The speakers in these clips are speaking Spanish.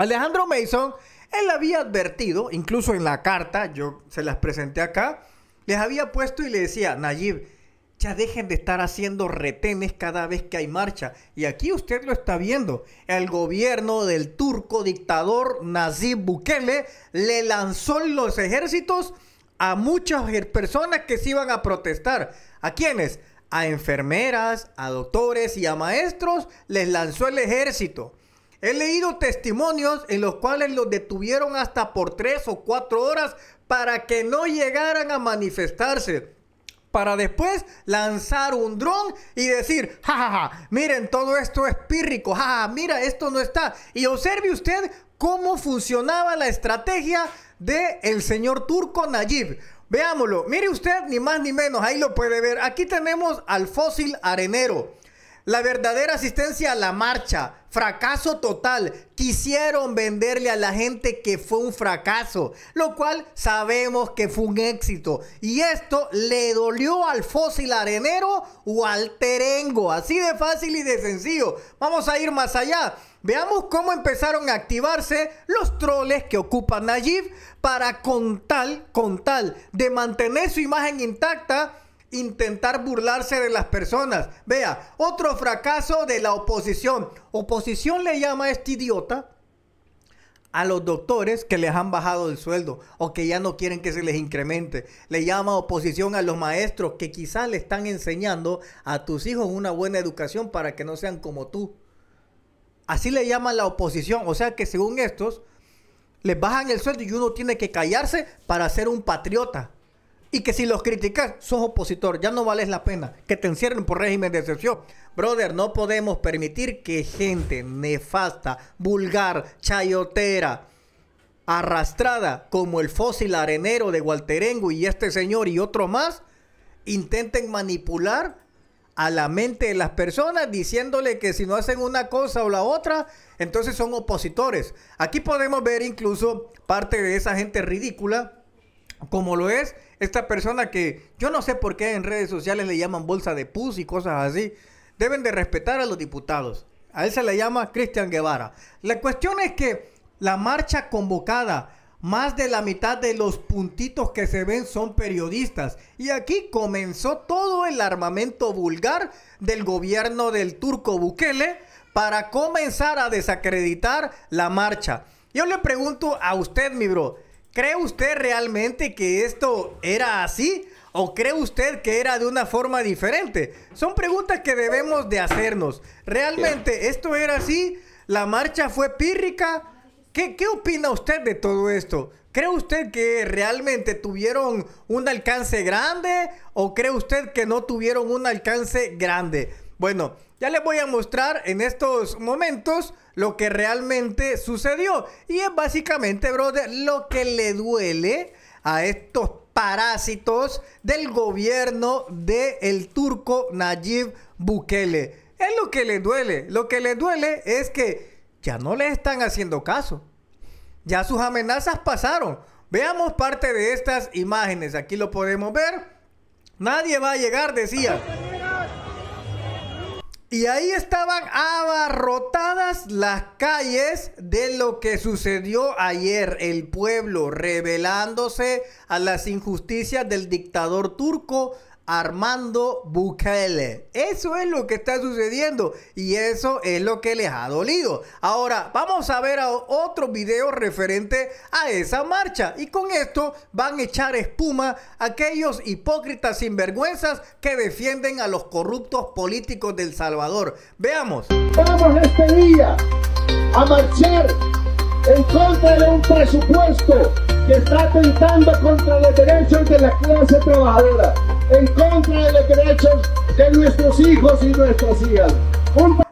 Alejandro Mason, él había advertido, incluso en la carta, yo se las presenté acá, les había puesto y le decía, Nayib, ya dejen de estar haciendo retenes cada vez que hay marcha. Y aquí usted lo está viendo. El gobierno del turco dictador Nazib Bukele le lanzó los ejércitos a muchas er, personas que se iban a protestar. ¿A quiénes? A enfermeras, a doctores y a maestros les lanzó el ejército. He leído testimonios en los cuales los detuvieron hasta por tres o cuatro horas para que no llegaran a manifestarse para después lanzar un dron y decir, jajaja, miren, todo esto es pírrico, jajaja, ja, mira, esto no está. Y observe usted cómo funcionaba la estrategia del el señor turco Nayib. Veámoslo, mire usted, ni más ni menos, ahí lo puede ver. Aquí tenemos al fósil arenero. La verdadera asistencia a la marcha, fracaso total. Quisieron venderle a la gente que fue un fracaso, lo cual sabemos que fue un éxito. Y esto le dolió al fósil arenero o al terengo, así de fácil y de sencillo. Vamos a ir más allá. Veamos cómo empezaron a activarse los troles que ocupan Najib para con tal, con tal de mantener su imagen intacta intentar burlarse de las personas. Vea, otro fracaso de la oposición. Oposición le llama a este idiota a los doctores que les han bajado el sueldo o que ya no quieren que se les incremente. Le llama oposición a los maestros que quizás le están enseñando a tus hijos una buena educación para que no sean como tú. Así le llama la oposición. O sea que según estos, les bajan el sueldo y uno tiene que callarse para ser un patriota. Y que si los criticas, sos opositor, ya no vales la pena. Que te encierren por régimen de excepción. Brother, no podemos permitir que gente nefasta, vulgar, chayotera, arrastrada, como el fósil arenero de Gualterengo y este señor y otro más, intenten manipular a la mente de las personas diciéndole que si no hacen una cosa o la otra, entonces son opositores. Aquí podemos ver incluso parte de esa gente ridícula como lo es esta persona que yo no sé por qué en redes sociales le llaman bolsa de pus y cosas así. Deben de respetar a los diputados. A él se le llama Cristian Guevara. La cuestión es que la marcha convocada, más de la mitad de los puntitos que se ven son periodistas. Y aquí comenzó todo el armamento vulgar del gobierno del turco Bukele para comenzar a desacreditar la marcha. Yo le pregunto a usted, mi bro, ¿Cree usted realmente que esto era así? ¿O cree usted que era de una forma diferente? Son preguntas que debemos de hacernos. ¿Realmente esto era así? ¿La marcha fue pírrica? ¿Qué, qué opina usted de todo esto? ¿Cree usted que realmente tuvieron un alcance grande o cree usted que no tuvieron un alcance grande? Bueno, ya les voy a mostrar en estos momentos lo que realmente sucedió. Y es básicamente, brother, lo que le duele a estos parásitos del gobierno del el turco Nayib Bukele. Es lo que le duele. Lo que le duele es que ya no le están haciendo caso. Ya sus amenazas pasaron. Veamos parte de estas imágenes. Aquí lo podemos ver. Nadie va a llegar, decía. Y ahí estaban abarrotadas las calles de lo que sucedió ayer, el pueblo rebelándose a las injusticias del dictador turco Armando Bukele. Eso es lo que está sucediendo y eso es lo que les ha dolido. Ahora vamos a ver otro video referente a esa marcha y con esto van a echar espuma aquellos hipócritas sinvergüenzas que defienden a los corruptos políticos del Salvador. Veamos. Vamos este día a marchar en contra de un presupuesto que está atentando contra los derechos de la clase trabajadora en contra de los derechos de nuestros hijos y nuestras hijas.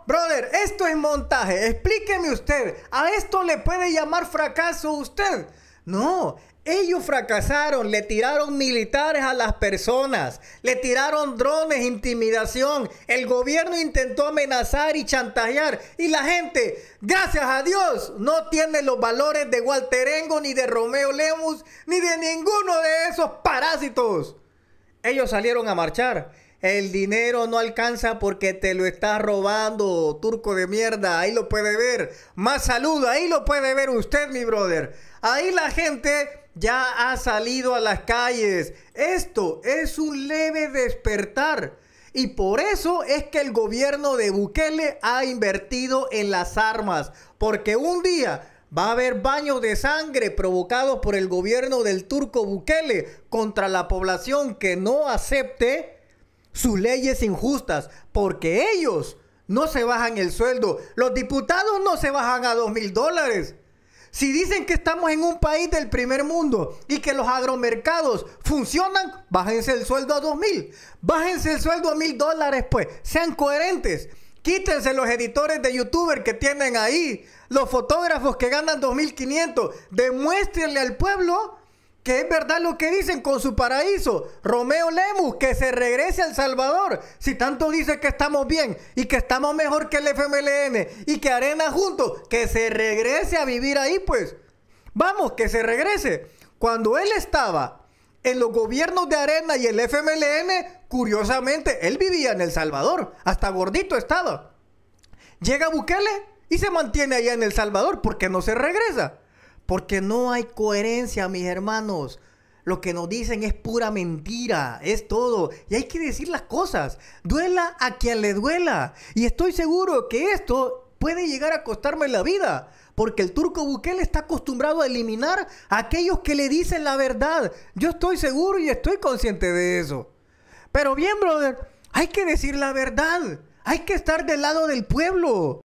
Brother, esto es montaje. Explíqueme usted. ¿A esto le puede llamar fracaso usted? No, ellos fracasaron, le tiraron militares a las personas, le tiraron drones, intimidación, el gobierno intentó amenazar y chantajear y la gente, gracias a Dios, no tiene los valores de Walter Walterengo, ni de Romeo Lemus, ni de ninguno de esos parásitos. Ellos salieron a marchar. El dinero no alcanza porque te lo está robando, turco de mierda. Ahí lo puede ver. Más saludo. ahí lo puede ver usted, mi brother. Ahí la gente ya ha salido a las calles. Esto es un leve despertar. Y por eso es que el gobierno de Bukele ha invertido en las armas. Porque un día Va a haber baños de sangre provocados por el gobierno del turco Bukele contra la población que no acepte sus leyes injustas, porque ellos no se bajan el sueldo. Los diputados no se bajan a dos mil dólares. Si dicen que estamos en un país del primer mundo y que los agromercados funcionan, bájense el sueldo a dos mil. Bájense el sueldo a mil dólares, pues. Sean coherentes. Quítense los editores de youtuber que tienen ahí, los fotógrafos que ganan 2.500. Demuéstrenle al pueblo que es verdad lo que dicen con su paraíso. Romeo Lemus, que se regrese a El Salvador. Si tanto dice que estamos bien y que estamos mejor que el FMLN y que Arena juntos, que se regrese a vivir ahí, pues. Vamos, que se regrese. Cuando él estaba en los gobiernos de Arena y el FMLN, curiosamente, él vivía en El Salvador. Hasta gordito estaba. Llega Bukele y se mantiene allá en El Salvador. ¿Por qué no se regresa? Porque no hay coherencia, mis hermanos. Lo que nos dicen es pura mentira, es todo. Y hay que decir las cosas. Duela a quien le duela. Y estoy seguro que esto puede llegar a costarme la vida porque el turco Bukele está acostumbrado a eliminar a aquellos que le dicen la verdad. Yo estoy seguro y estoy consciente de eso. Pero bien, brother, hay que decir la verdad. Hay que estar del lado del pueblo.